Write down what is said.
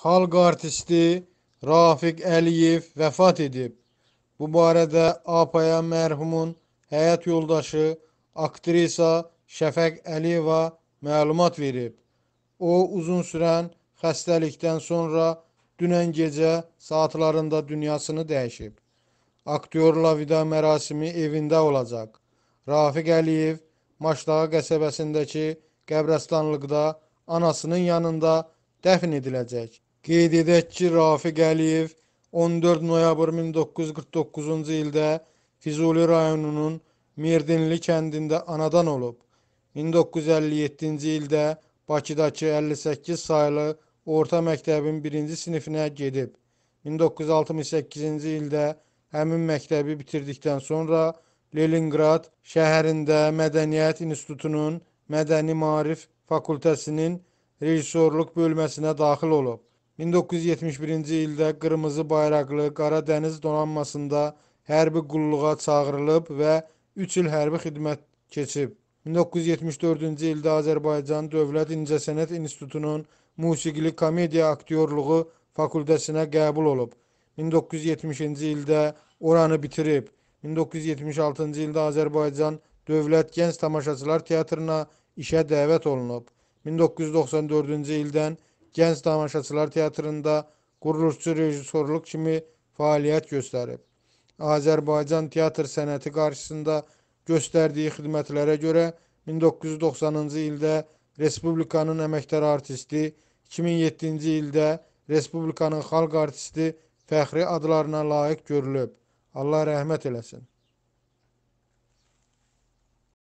xalq artisti Rafiq Əliyev vəfat edib. Bu barədə APA mərhumun həyat yoldaşı aktrisa Şəfəq Əliyeva məlumat verib. O uzun sürən xəstəlikdən sonra dünən gecə saatlarında dünyasını dəyişib. Aktyorla vida mərasimi evində olacaq. Rafiq Əliyev Maşdağa qəsəbəsindəki qəbrəstanlıqda anasının yanında dəfn ediləcək. Qeyd edək ki, Rafiq Əliyev 14 noyabr 1949-cu ildə Füzuli rayonunun Merdinli kəndində anadan olub. 1957-ci ildə Bakıdakı 58 saylı orta məktəbin 1-ci sinifinə gedib. 1968-ci ildə həmin məktəbi bitirdikdən sonra Leningrad şəhərində Mədəniyyət İnstitutunun Mədəni Maarif Fakültəsinin rejissorluq bölməsinə daxil olub. 1971-ci ildə qırmızı bayraqlı Qara Dəniz donanmasında hərbi qulluğa çağırılıb və 3 il hərbi xidmət keçib. 1974-cü ildə Azərbaycan Dövlət İncəsənət İnstitutunun musiqili komediya aktyorluğu fakültəsinə qəbul olub. 1970-ci ildə oranı bitirib. 1976-cı ildə Azərbaycan Dövlət Gənc Tamaşaçılar Teatrına işə dəvət olunub. 1994-cü ildən Gənc Tamaşaçılar Teatrında quruluşçu rejissorluq kimi fəaliyyət göstərib. Azərbaycan teatr sənəti qarşısında göstərdiyi xidmətlərə görə 1990-cı ildə Respublikanın əməkdar artisti, 2007-ci ildə Respublikanın xalq artisti fəxri adlarına layiq görülüb. Allah rəhmət eləsin.